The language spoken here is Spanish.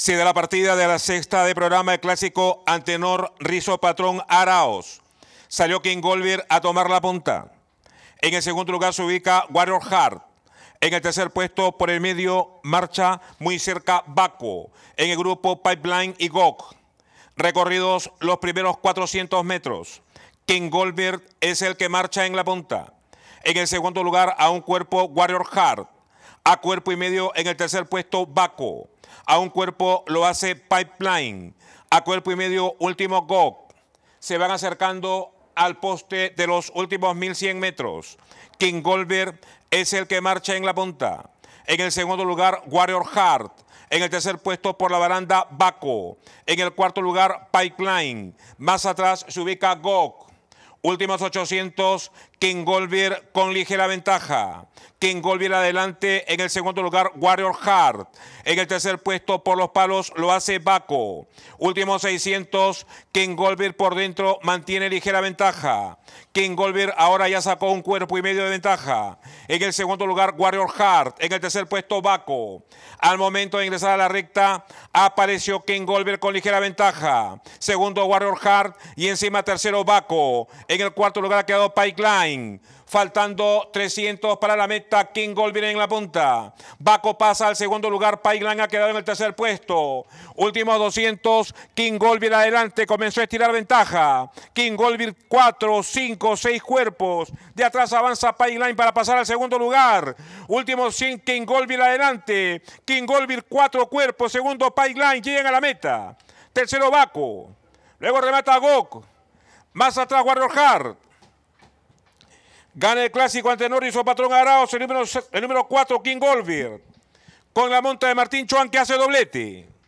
se de la partida de la sexta de programa el clásico Antenor Rizo Patrón Araos. Salió King Goldberg a tomar la punta. En el segundo lugar se ubica Warrior Hart. En el tercer puesto, por el medio, marcha muy cerca Baco. En el grupo Pipeline y Gok. Recorridos los primeros 400 metros. King Goldberg es el que marcha en la punta. En el segundo lugar, a un cuerpo Warrior Hart. A cuerpo y medio en el tercer puesto, Baco. A un cuerpo lo hace Pipeline. A cuerpo y medio, último Gok. Se van acercando al poste de los últimos 1100 metros. King Goldberg es el que marcha en la punta. En el segundo lugar, Warrior Heart. En el tercer puesto, por la baranda, Baco. En el cuarto lugar, Pipeline. Más atrás se ubica Gok. Últimos 800, King Golbier con ligera ventaja. King Golbier adelante en el segundo lugar, Warrior Hart. En el tercer puesto por los palos lo hace Baco. Últimos 600, King Golbier por dentro mantiene ligera ventaja. King Golbier ahora ya sacó un cuerpo y medio de ventaja. En el segundo lugar, Warrior Heart. En el tercer puesto, Baco. Al momento de ingresar a la recta, apareció Ken Golber con ligera ventaja. Segundo, Warrior Heart. Y encima, tercero, Baco. En el cuarto lugar ha quedado Pike Faltando 300 para la meta, King Gold en la punta. Baco pasa al segundo lugar, Paiglan ha quedado en el tercer puesto. Último 200, King Gold adelante, comenzó a estirar ventaja. King Gold 4, 5, 6 cuerpos. De atrás avanza Paiglan para pasar al segundo lugar. Último 100, King Gold adelante. King Gold 4 cuerpos, segundo Paiglan, llegan a la meta. Tercero Baco. Luego remata Gok. Más atrás Warrior Hart. Gana el clásico ante Norris Patrón Araos, el número, el número 4, King Golvir. Con la monta de Martín Chuan que hace doblete.